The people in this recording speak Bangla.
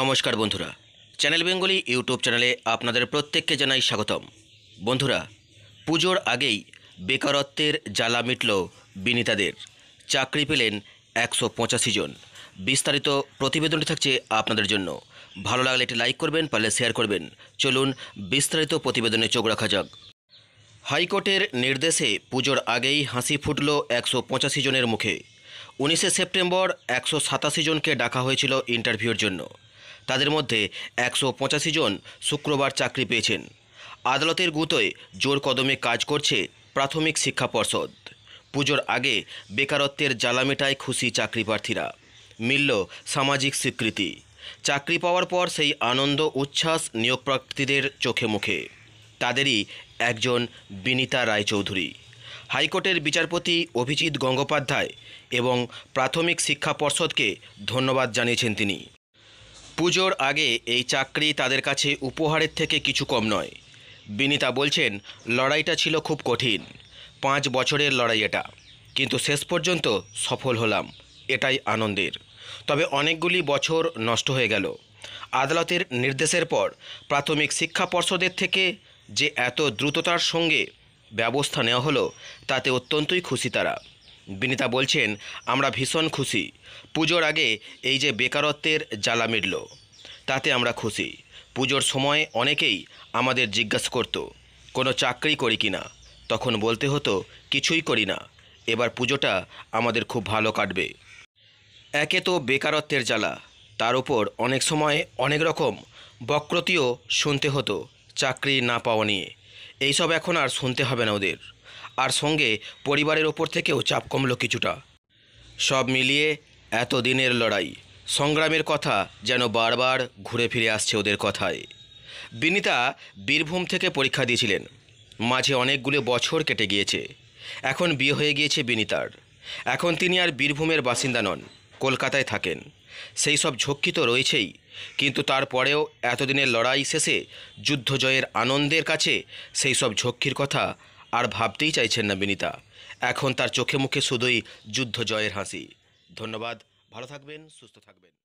নমস্কার বন্ধুরা চ্যানেল বেঙ্গলি ইউটিউব চ্যানেলে আপনাদের প্রত্যেককে জানাই স্বাগতম বন্ধুরা পুজোর আগেই বেকারত্বের জ্বালা মিটল বিনিতাদের চাকরি পেলেন একশো পঁচাশি জন বিস্তারিত প্রতিবেদনটি থাকছে আপনাদের জন্য ভালো লাগলে এটি লাইক করবেন পারলে শেয়ার করবেন চলুন বিস্তারিত প্রতিবেদনে চোখ রাখা যাক হাইকোর্টের নির্দেশে পুজোর আগেই হাসি ফুটল একশো পঁচাশি জনের মুখে উনিশে সেপ্টেম্বর একশো সাতাশি জনকে ডাকা হয়েছিল ইন্টারভিউর জন্য তাদের মধ্যে একশো পঁচাশি জন শুক্রবার চাকরি পেয়েছেন আদালতের গুতোয় জোর কদমে কাজ করছে প্রাথমিক শিক্ষা পর্ষদ পুজোর আগে বেকারত্বের জ্বালা মেটায় খুশি চাকরি প্রার্থীরা মিলল সামাজিক স্বীকৃতি চাকরি পাওয়ার পর সেই আনন্দ উচ্ছ্বাস নিয়োগ প্রার্থীদের চোখে মুখে তাদেরই একজন বিনীতা রায়চৌধুরী হাইকোর্টের বিচারপতি অভিজিৎ গঙ্গোপাধ্যায় এবং প্রাথমিক শিক্ষা পর্ষদকে ধন্যবাদ জানিয়েছেন তিনি পুজোর আগে এই চাকরি তাদের কাছে উপহারের থেকে কিছু কম নয় বিনিতা বলছেন লড়াইটা ছিল খুব কঠিন পাঁচ বছরের লড়াই এটা কিন্তু শেষ পর্যন্ত সফল হলাম এটাই আনন্দের তবে অনেকগুলি বছর নষ্ট হয়ে গেল আদালতের নির্দেশের পর প্রাথমিক শিক্ষা পর্ষদের থেকে যে এত দ্রুততার সঙ্গে ব্যবস্থা নেওয়া হলো তাতে অত্যন্তই খুশি তারা বিনিতা বলছেন আমরা ভীষণ খুশি পুজোর আগে এই যে বেকারত্বের জ্বালা মিটল তাতে আমরা খুশি পুজোর সময় অনেকেই আমাদের জিজ্ঞাসা করতো কোনো চাকরি করি কি না তখন বলতে হতো কিছুই করি না এবার পুজোটা আমাদের খুব ভালো কাটবে একে তো বেকারত্বের জ্বালা তার উপর অনেক সময় অনেক রকম বক্রতিও শুনতে হতো চাকরি না পাওয়া নিয়ে এইসব এখন আর শুনতে হবে না ওদের আর সঙ্গে পরিবারের ওপর থেকেও চাপ কমল কিছুটা সব মিলিয়ে এত দিনের লড়াই সংগ্রামের কথা যেন বারবার ঘুরে ফিরে আসছে ওদের কথায় বিনিতা বীরভূম থেকে পরীক্ষা দিয়েছিলেন মাঝে অনেকগুলো বছর কেটে গিয়েছে এখন বিয়ে হয়ে গিয়েছে বিনিতার এখন তিনি আর বীরভূমের বাসিন্দা নন কলকাতায় থাকেন সেই সব ঝক্কি তো রয়েছেই কিন্তু তারপরেও এতদিনের লড়াই শেষে যুদ্ধজয়ের আনন্দের কাছে সেই সব ঝক্কির কথা আর ভাবতেই চাইছেন না বিনীতা এখন তার চোখে মুখে শুধুই যুদ্ধ জয়ের হাসি ধন্যবাদ ভালো থাকবেন সুস্থ থাকবেন